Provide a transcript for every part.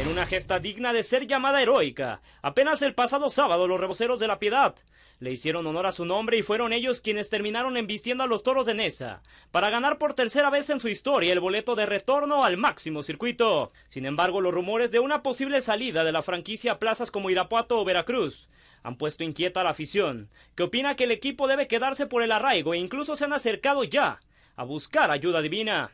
en una gesta digna de ser llamada heroica. Apenas el pasado sábado los reboceros de la Piedad le hicieron honor a su nombre y fueron ellos quienes terminaron embistiendo a los toros de Nesa para ganar por tercera vez en su historia el boleto de retorno al máximo circuito. Sin embargo, los rumores de una posible salida de la franquicia a plazas como Irapuato o Veracruz han puesto inquieta a la afición, que opina que el equipo debe quedarse por el arraigo e incluso se han acercado ya a buscar ayuda divina.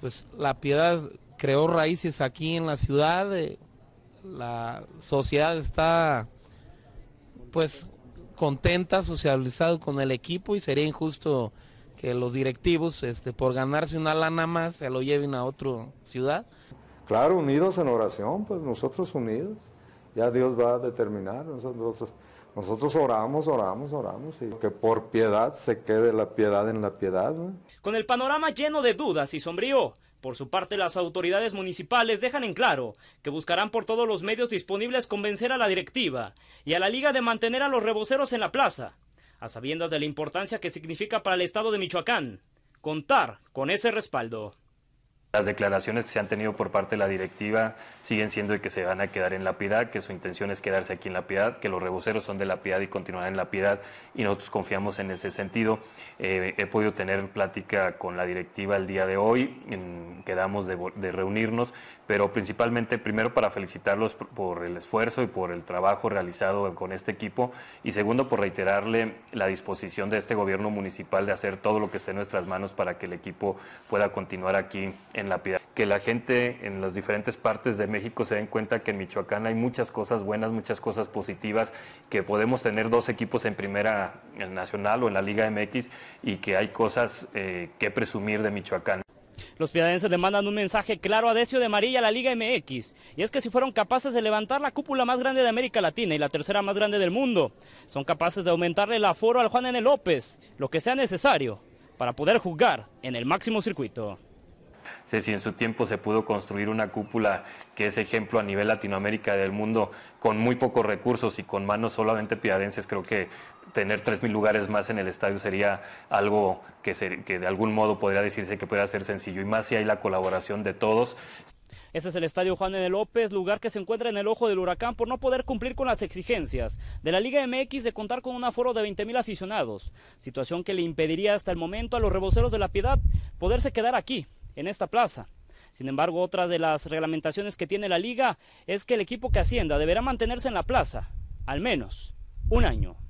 Pues la piedad creó raíces aquí en la ciudad, eh, la sociedad está pues contenta, socializado con el equipo y sería injusto que los directivos este, por ganarse una lana más se lo lleven a otra ciudad. Claro, unidos en oración, pues nosotros unidos, ya Dios va a determinar, nosotros, nosotros oramos, oramos, oramos, y que por piedad se quede la piedad en la piedad. Con el panorama lleno de dudas y sombrío, por su parte, las autoridades municipales dejan en claro que buscarán por todos los medios disponibles convencer a la directiva y a la liga de mantener a los reboceros en la plaza, a sabiendas de la importancia que significa para el Estado de Michoacán contar con ese respaldo. Las declaraciones que se han tenido por parte de la directiva siguen siendo de que se van a quedar en la piedad, que su intención es quedarse aquí en la piedad, que los reboceros son de la piedad y continuarán en la piedad y nosotros confiamos en ese sentido. Eh, he podido tener plática con la directiva el día de hoy, quedamos de, reunirnos, pero principalmente primero para felicitarlos por, el esfuerzo y por el trabajo realizado con este equipo y segundo por reiterarle la disposición de este gobierno municipal de hacer todo lo que esté en nuestras manos para que el equipo pueda continuar aquí. En que la gente en las diferentes partes de México se den cuenta que en Michoacán hay muchas cosas buenas, muchas cosas positivas, que podemos tener dos equipos en primera en nacional o en la Liga MX y que hay cosas eh, que presumir de Michoacán. Los piadenses le mandan un mensaje claro a Decio de María a la Liga MX, y es que si fueron capaces de levantar la cúpula más grande de América Latina y la tercera más grande del mundo, son capaces de aumentarle el aforo al Juan N. López, lo que sea necesario para poder jugar en el máximo circuito si en su tiempo se pudo construir una cúpula que es ejemplo a nivel Latinoamérica del mundo con muy pocos recursos y con manos solamente piadenses, creo que tener 3.000 lugares más en el estadio sería algo que, de algún modo podría decirse que pueda ser sencillo y más si hay la colaboración de todos. Ese es el Estadio Juan de López, lugar que se encuentra en el ojo del huracán por no poder cumplir con las exigencias de la Liga MX de contar con un aforo de 20.000 aficionados, situación que le impediría hasta el momento a los reboceros de la piedad poderse quedar aquí en esta plaza. Sin embargo, otra de las reglamentaciones que tiene la liga es que el equipo que ascienda deberá mantenerse en la plaza, al menos un año.